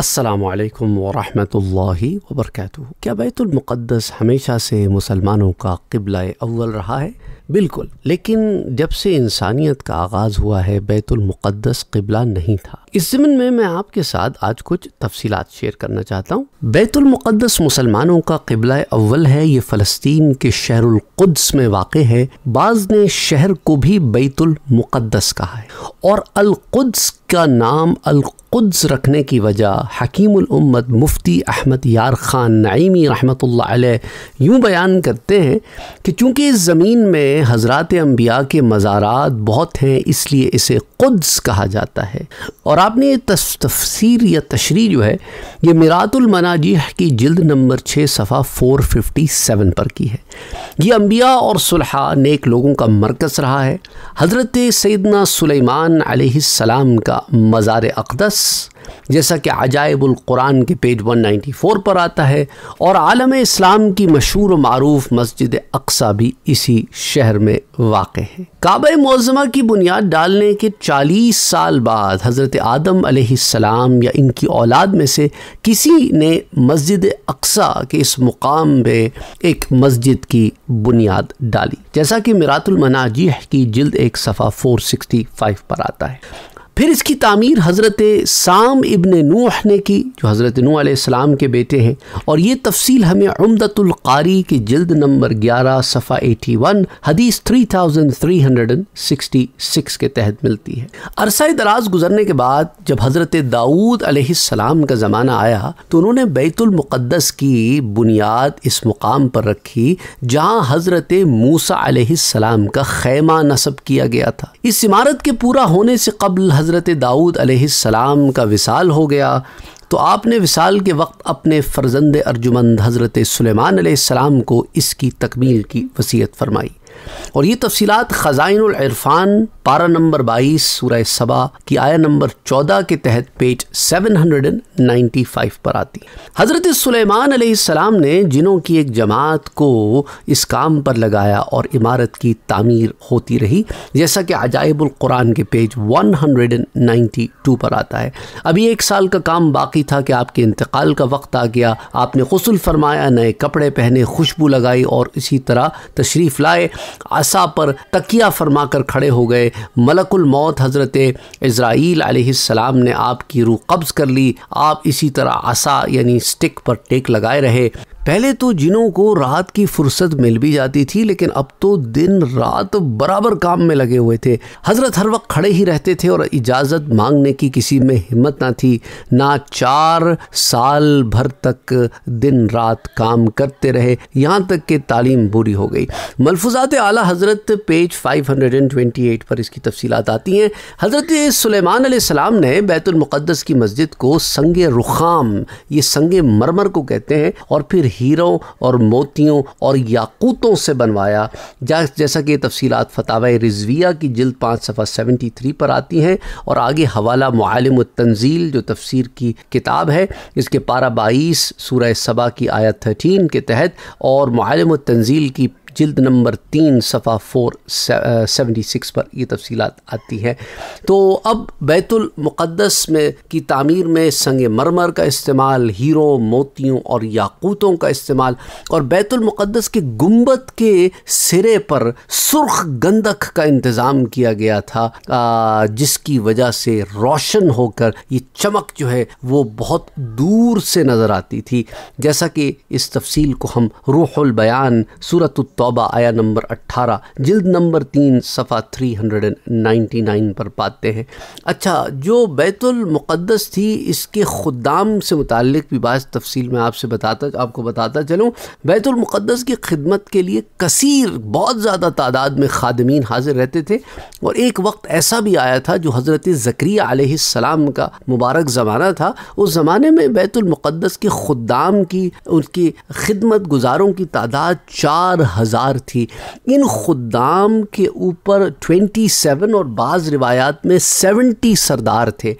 السلام عليكم ورحمة الله وبركاته کیا بیت المقدس ہمیشہ سے مسلمانوں کا قبلہ اول رہا ہے बिल्कुल लेकिन जब से इंसानियत का आगाज़ हुआ है बैतुलमक़दस किबला नहीं था इस ज़मन में मैं आपके साथ आज कुछ तफसीलात शेयर करना चाहता हूँ बैतुलमक़दस मुसलमानों का किबला अव्वल है ये फ़लस्तीन के शहरकुद्स में वाक़ है बाज़ ने शहर को भी बैतुलमक़दस कहा है और अलकुद्स का नाम अलकुद्स रखने की वजह हकीमुल उम्मत मुफ्ती अहमद यार ख़ान नईमी रहमत यूँ बयान करते हैं कि चूँकि इस ज़मीन में में हजरत अम्बिया के मज़ारात बहुत हैं इसलिए इसे क़ुद्स कहा जाता है और आपने ये तफसीर या तशरी जो है ये मनाजिह की जल्द नंबर छः सफ़ा फ़ोर फिफ्टी सेवन पर की है ये अम्बिया और सुलह नेक लोगों का मरकज़ रहा है हज़रत सैदना सलेमान सलाम का मज़ार अक़दस जैसा कि अजायबुल कुरान के पेज 194 पर आता है और आलम इस्लाम की मशहूर मरूफ मस्जिद अक्सा भी इसी शहर में वाक़ है काब मौजमा की बुनियाद डालने के 40 साल बाद हज़रत आदम सलाम या इनकी औलाद में से किसी ने मस्जिद अक्सा के इस मुकाम पे एक मस्जिद की बुनियाद डाली जैसा कि मिरातुलमनाजी की जल्द एक सफ़ा 465 पर आता है फिर इसकी तामीर हज़रत साम इबन नूह ने की जो हज़रत नूह आसमाम के बेटे हैं और ये तफसील हमें उमदतुल्कारी की जल्द नंबर 11 सफ़ा 81 वन हदीस थ्री के तहत मिलती है अरसा दराज गुजरने के बाद जब हज़रत दाऊद आसमाम का ज़माना आया तो उन्होंने बैतुलमक़दस की बुनियाद इस मुकाम पर रखी जहाँ हज़रत मूसा आसमाम का खैमा नसब किया गया था इस इमारत के पूरा होने से कबल हज़रत दाऊद अलैहिस्सलाम का विसाल हो गया तो आपने विसाल के वक्त अपने फ़र्जंद अर्जुमंद हज़रत सुलेमान अलैहिस्सलाम को इसकी तकमील की वसीयत फरमाई और ये तफसीत अरफान पारा नंबर बाईस सूर सबा की आया नंबर चौदह के तहत page seven hundred and ninety five पर आती हज़रत सलेमान ने जिन्हों की एक जमात को इस काम पर लगाया और इमारत की तामीर होती रही जैसा कि अजायबुल्कुरान के page one hundred and ninety two पर आता है अभी एक साल का काम बाकी था कि आपके इंतकाल का वक्त आ गया आपने गसल फरमाया नए कपड़े पहने खुशबू लगाई और इसी तरह तशरीफ़ लाए असा पर तकिया फरमा कर खड़े हो गए मलकुल मौत हज़रत इसराइल आलाम ने आपकी रूह कब्ज़ कर ली आप इसी तरह असा यानी स्टिक पर टेक लगाए रहे पहले तो जिनों को रात की फुर्सत मिल भी जाती थी लेकिन अब तो दिन रात बराबर काम में लगे हुए थे हजरत हर वक्त खड़े ही रहते थे और इजाज़त मांगने की किसी में हिम्मत ना थी ना चार साल भर तक दिन रात काम करते रहे यहाँ तक कि तालीम बुरी हो गई मलफूजात आला हज़रत पेज 528 पर इसकी तफसीत आती हैं हज़रत सलेमान सलाम ने बैतुलमक़दस की मस्जिद को संग रुखाम ये संग मरमर को कहते हैं और फिर हीरों और मोतियों और याकूतों से बनवाया जैसा कि तफसीलत फ़ताव रिजविया की जल्द पाँच सफ़ा सेवेंटी थ्री पर आती हैं और आगे हवाला मालम तंजील जो तफसीर की किताब है इसके पारा बाईस सूरह सबा की आयत थर्टीन के तहत और मालम तंजील की जिल्द नंबर तीन सफ़ा फोर सेवेंटी सिक्स पर यह तफसी आती है तो अब बैतुलमक़दस में की तमीर में संग मरमर का इस्तेमाल हीरो मोतियों और याकूतों का इस्तेमाल और बैतुलमक़दस के गुम्बद के सिरे पर सुर्ख गंदक का इंतज़ाम किया गया था जिसकी वजह से रोशन होकर ये चमक जो है वो बहुत दूर से नज़र आती थी जैसा कि इस तफसील को हम रूहुल बयान सूरत तौबा आया नंबर 18 जिल्द नंबर तीन सफ़ा 399 पर पाते हैं अच्छा जो बैतुल मुक़द्दस थी इसके ख़ुदाम से मुतक़ भी बात तफसील में आपसे बताता आपको बताता चलूँ बैतुल मुक़द्दस की खिदमत के लिए कसीर बहुत ज़्यादा तादाद में खादमीन हाजिर रहते थे और एक वक्त ऐसा भी आया था जो हज़रत ज़क्रिया आसमाम का मुबारक ज़माना था उस ज़माने में बैतुलमक़दस के ख़ुदाम की उनकी खिदमत गुजारों की तादाद चार हज़ार हज़ार थी इन खुदाम के ऊपर ट्वेंटी सेवन और बाज़ रिवायात में सेवेंटी सरदार थे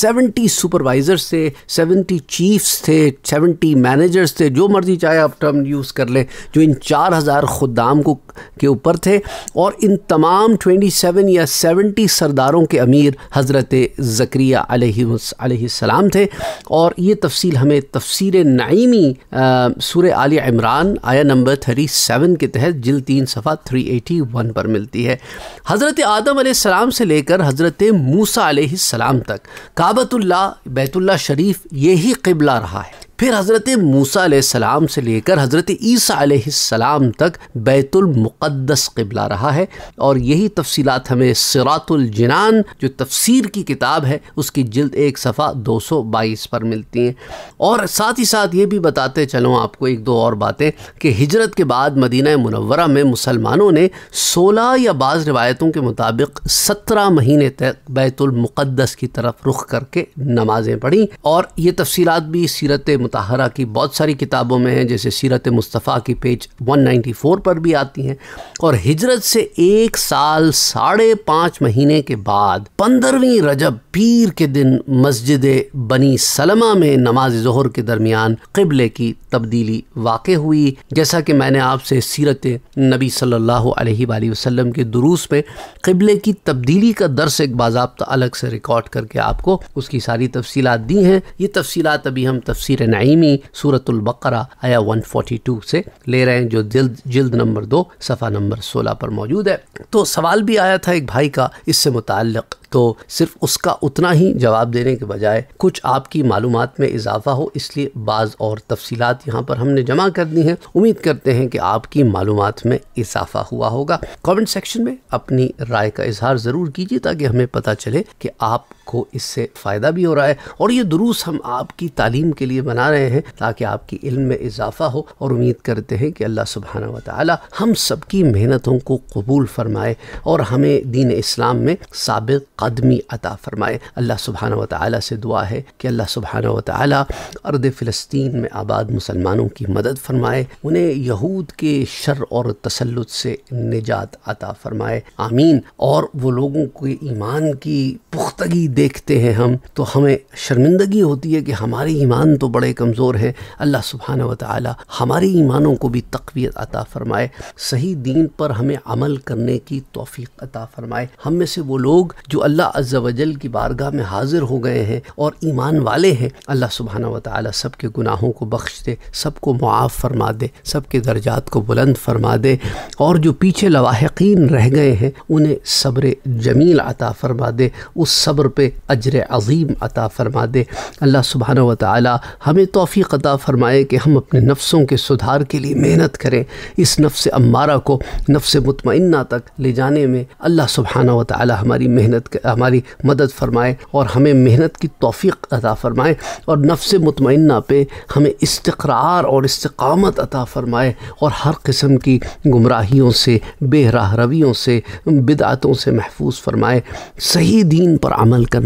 सेवेंटी सुपरवाइज़र्स थे सेवेंटी चीफ्स थे सेवेंटी मैनेजर्स थे जो मर्ज़ी चाहे आप टर्म यूज़ कर लें जो इन चार हज़ार खुदाम को के ऊपर थे और इन तमाम ट्वेंटी सेवन या सेवेंटी सरदारों के अमीर हज़रत ज़क्रिया सलाम थे और ये तफसील हमें तफसर नईमी सूर आल इमरान आया नंबर थर्टी सेवन के तहत जिल तीन सफ़ा थ्री एटी वन पर मिलती है हज़रत आदम सलाम से लेकर हज़रत मूसा सलाम तक काबतुल्ला बैतुल्ला शरीफ यही किबला रहा है फिर हज़रत मूसा सलाम से लेकर हज़रत ईसा सलाम तक बैतुलमक़दस कबला रहा है और यही तफसीत हमें सरातुलजनान जो तफसीर की किताब है उसकी जल्द एक सफ़ा दो सौ बाईस पर मिलती हैं और साथ ही साथ ये भी बताते चलो आपको एक दो और बातें कि हजरत के बाद मदीना मनवरा में मुसलमानों ने सोलह या बाज़ रिवायतों के मुताबिक सत्रह महीने तक बैतुलमक़दस की तरफ रुख करके नमाज़ें पढ़ी और ये तफसीत भी सीरत मुताहरा की बहुत सारी किताबों में हैं जैसे सीरत मुस्तफ़ा की पेज 194 पर भी आती हैं और हिजरत से एक साल साढ़े पाँच महीने के बाद पंद्रहवीं रजब पीर के दिन मस्जिद बनी सलमा में नमाज जहर के दरमियान कबले की तब्दीली वाक़ हुई जैसा कि मैंने आपसे सीरत नबी सल्लल्लाहु अलैहि वसल्लम के दुरूस में कबले की तब्दीली का दर्स एक बाबा अलग से रिकॉर्ड करके आपको उसकी सारी तफसीत दी हैं ये तफसीत अभी हम तफसर नईमी सूरतुल्बकरा आया वन फोटी टू से ले रहे हैं जो जल्द जल्द नंबर दो सफ़ा नंबर सोलह पर मौजूद है तो सवाल भी आया था एक भाई का इससे मुतल तो सिर्फ उसका उतना ही जवाब देने के बजाय कुछ आपकी मालूम में इजाफा हो इसलिए बाज़ और तफसीत यहाँ पर हमने जमा कर दी हैं उम्मीद करते हैं कि आपकी मालूम में इजाफा हुआ होगा कमेंट सेक्शन में अपनी राय का इजहार ज़रूर कीजिए ताकि हमें पता चले कि आप आपको इससे फ़ायदा भी हो रहा है और ये दुरूस हम आपकी तालीम के लिए बना रहे हैं ताकि आपकी इल्म में इजाफा हो और उम्मीद करते हैं कि अल्लाह सुबहाना वाली हम सबकी मेहनतों को कबूल फरमाए और हमें दीन इस्लाम में सबक कदमी अता फरमाए अल्लाह सुबहाना वाली से दुआ है कि अल्लाह सुबहाना वाली अर्द फ़लस्तीन में आबाद मुसलमानों की मदद फरमाए उन्हें यहूद के शर और तसलुत से निजात अता फरमाए आमीन और वो लोगों को ईमान की पुख्तगी देखते हैं हम तो हमें शर्मिंदगी होती है कि हमारे ईमान तो बड़े कमज़ोर हैं अल्लाह सुबहान व ताली हमारे ईमानों को भी तकवीत अता फ़रमाए सही दीन पर हमें अमल करने की तोफ़ी अता फ़रमाए हम में से वो लोग जो अल्लाह अज्जा वजल की बारगाह में हाजिर हो गए हैं और ईमान वाले हैं अल्लाह सुबहान व ताली सब के गुनाहों को बख्श दे सबको मुआफ़ फरमा दे सबके दर्जात को बुलंद फरमा दे और जो पीछे लवाहकिन रह गए हैं उन्हें सब्र जमील अता फरमा दे उस सब्र पे से अजर अज़ीम अता फ़रमा दे अल्लाह सुबहान व ताली हमें तोफ़ी अता फ़रमाए कि हम अपने नफ्सों के सुधार के लिए मेहनत करें इस नफ्स अम्बारा को नफ्स मुतमना तक ले जाने में अल्लाह सुबहाना व ताली हमारी मेहनत हमारी मदद फ़रमाए और हमें मेहनत की तोफ़ी अता फ़रमाए और नफ्स मुतमना पे हमें इसतकरार और इसकामत अता फ़रमाए और हर किस्म की गुमराहियों से बेराह रवियों से बिदातों से महफूज फरमाए सही दीन पर अमल कर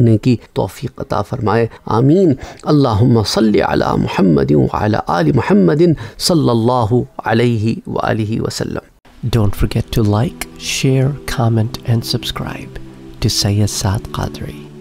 فرمائے آمین اللہم صلی علی محمد وعلی آل محمد صلی اللہ علیہ وآلہ وسلم Don't forget to like, share, comment and subscribe to Sayyid Saad Qadri.